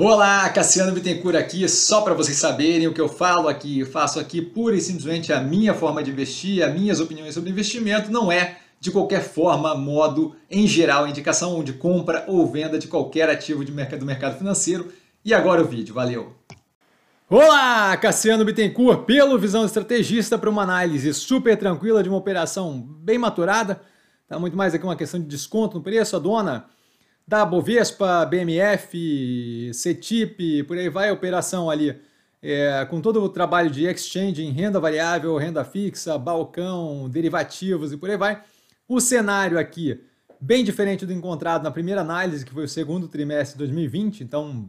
Olá, Cassiano Bittencourt aqui, só para vocês saberem o que eu falo aqui, eu faço aqui pura e simplesmente a minha forma de investir, as minhas opiniões sobre investimento, não é de qualquer forma, modo, em geral, indicação de compra ou venda de qualquer ativo de mercado, do mercado financeiro. E agora o vídeo, valeu! Olá, Cassiano Bittencourt, pelo Visão Estrategista, para uma análise super tranquila de uma operação bem maturada, tá muito mais aqui uma questão de desconto no preço, a dona da Bovespa, BMF, CETIP, por aí vai a operação ali. É, com todo o trabalho de exchange em renda variável, renda fixa, balcão, derivativos e por aí vai, o cenário aqui, bem diferente do encontrado na primeira análise, que foi o segundo trimestre de 2020, então um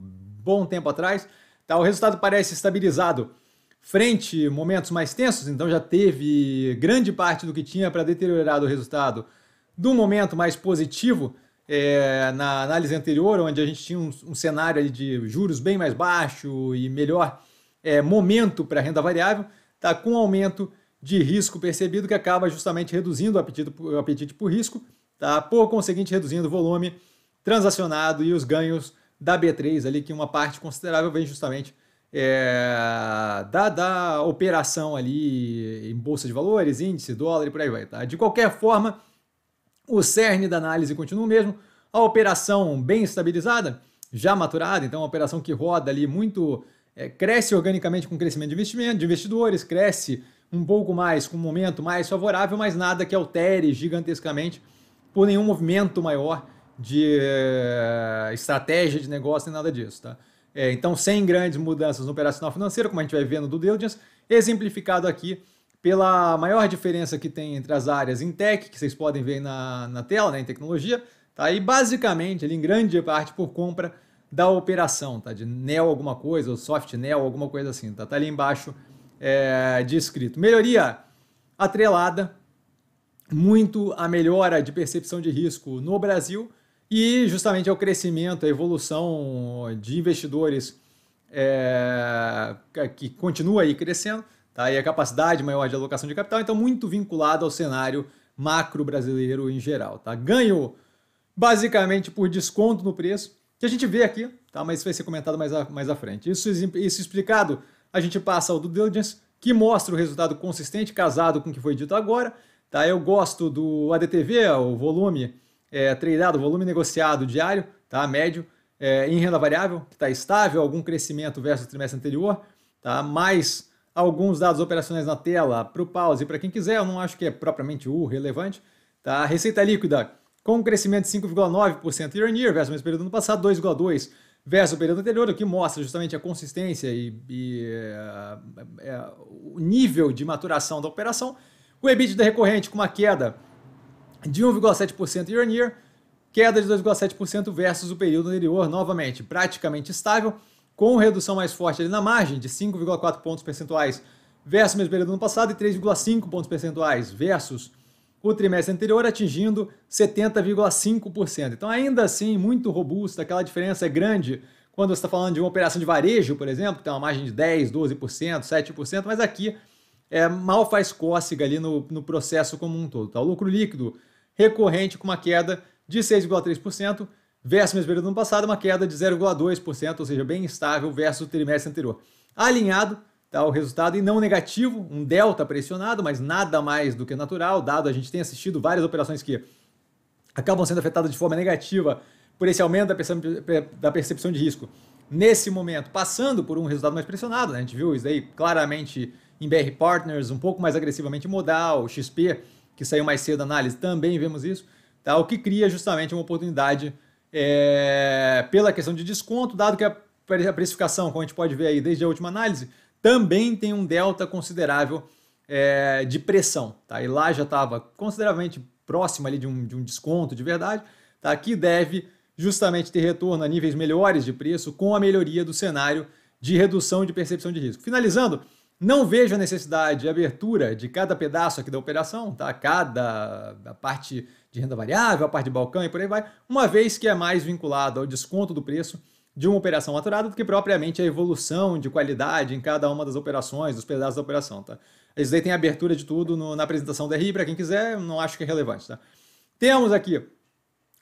bom tempo atrás, tá, o resultado parece estabilizado frente momentos mais tensos, então já teve grande parte do que tinha para deteriorar o resultado do momento mais positivo é, na análise anterior, onde a gente tinha um, um cenário de juros bem mais baixo e melhor é, momento para renda variável, está com um aumento de risco percebido que acaba justamente reduzindo o apetite, o apetite por risco, tá? por conseguinte reduzindo o volume transacionado e os ganhos da B3 ali, que uma parte considerável vem justamente é, da, da operação ali em bolsa de valores, índice, dólar e por aí vai. Tá? De qualquer forma, o cerne da análise continua o mesmo, a operação bem estabilizada, já maturada, então é uma operação que roda ali muito, é, cresce organicamente com o crescimento de investimento, de investidores, cresce um pouco mais com um momento mais favorável, mas nada que altere gigantescamente por nenhum movimento maior de é, estratégia de negócio nem nada disso, tá? É, então, sem grandes mudanças no operacional financeiro, como a gente vai vendo do due diligence, exemplificado aqui pela maior diferença que tem entre as áreas em tech, que vocês podem ver na, na tela, né, em tecnologia, tá? e basicamente, ali, em grande parte, por compra da operação, tá? de NEL alguma coisa, ou soft NEL, alguma coisa assim. Tá, tá ali embaixo é, de escrito. Melhoria atrelada muito a melhora de percepção de risco no Brasil e justamente ao crescimento, à evolução de investidores é, que continua aí crescendo, tá? e a capacidade maior de alocação de capital, então muito vinculado ao cenário macro brasileiro em geral. Tá? Ganho basicamente por desconto no preço, que a gente vê aqui, tá? mas isso vai ser comentado mais, a, mais à frente. Isso, isso explicado, a gente passa ao do diligence, que mostra o resultado consistente, casado com o que foi dito agora. Tá? Eu gosto do ADTV, o volume é, treinado volume negociado diário, tá? médio, é, em renda variável, que está estável, algum crescimento versus o trimestre anterior, tá? mais alguns dados operacionais na tela para o pause. Para quem quiser, eu não acho que é propriamente o relevante. Tá? A receita líquida com um crescimento de 5,9% year on year versus o mesmo período do ano passado, 2,2% versus o período anterior, o que mostra justamente a consistência e, e é, é, o nível de maturação da operação. O EBITDA recorrente com uma queda de 1,7% year on year, queda de 2,7% versus o período anterior, novamente praticamente estável com redução mais forte ali na margem, de 5,4 pontos percentuais versus o mesmo período do ano passado e 3,5 pontos percentuais versus o trimestre anterior, atingindo 70,5%. Então, ainda assim, muito robusta, aquela diferença é grande quando você está falando de uma operação de varejo, por exemplo, que tem uma margem de 10%, 12%, 7%, mas aqui é, mal faz cócega ali no, no processo como um todo. Tá? O lucro líquido recorrente com uma queda de 6,3%, versus o mesmo período do ano passado, uma queda de 0,2%, ou seja, bem estável versus o trimestre anterior. Alinhado tá, o resultado e não negativo, um delta pressionado, mas nada mais do que natural, dado a gente tem assistido várias operações que acabam sendo afetadas de forma negativa por esse aumento da, percepção de risco. Nesse momento, passando por um resultado mais pressionado, né? a gente viu isso aí claramente em BR Partners, um pouco mais agressivamente modal, XP, que saiu mais cedo da análise, também vemos isso, tá? o que cria justamente uma oportunidade é, pela questão de desconto, dado que a, precificação, como a gente pode ver aí desde a última análise, também tem um delta considerável é, de pressão. Tá? E lá já estava consideravelmente próximo ali de um, de um desconto de verdade, tá? que deve justamente ter retorno a níveis melhores de preço com a melhoria do cenário de redução de percepção de risco. Finalizando, não vejo a necessidade de abertura de cada pedaço aqui da operação, tá? Cada a parte de renda variável, a parte de balcão e por aí vai, uma vez que é mais vinculado ao desconto do preço de uma operação maturada do que propriamente a evolução de qualidade em cada uma das operações, dos pedaços da operação, tá? Isso daí tem abertura de tudo no, na apresentação da RI, para quem quiser, não acho que é relevante, tá? Temos aqui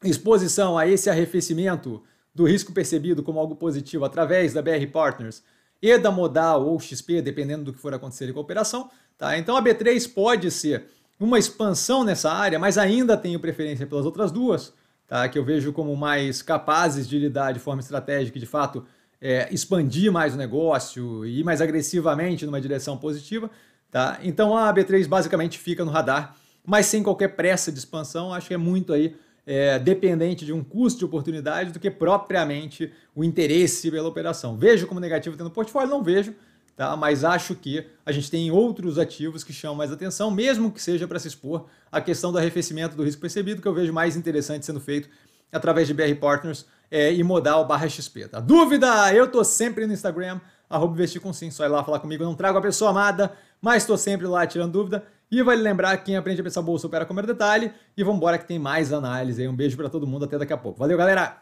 exposição a esse arrefecimento do risco percebido como algo positivo através da BR Partners e da modal ou XP, dependendo do que for acontecer com a operação. Tá? Então a B3 pode ser uma expansão nessa área, mas ainda tenho preferência pelas outras duas, tá? que eu vejo como mais capazes de lidar de forma estratégica e de fato é, expandir mais o negócio e ir mais agressivamente numa direção positiva. Tá? Então a B3 basicamente fica no radar, mas sem qualquer pressa de expansão, acho que é muito aí é, dependente de um custo de oportunidade do que propriamente o interesse pela operação. Vejo como negativo tendo portfólio? Não vejo, tá? mas acho que a gente tem outros ativos que chamam mais atenção, mesmo que seja para se expor à questão do arrefecimento do risco percebido, que eu vejo mais interessante sendo feito através de BR Partners é, e modal barra XP. Tá? Dúvida? Eu estou sempre no Instagram, arroba investir com sim, só ir lá falar comigo, não trago a pessoa amada, mas estou sempre lá tirando dúvida. E vale lembrar, quem aprende a pensar bolsa opera como era detalhe. E vambora embora que tem mais análise aí. Um beijo para todo mundo, até daqui a pouco. Valeu, galera!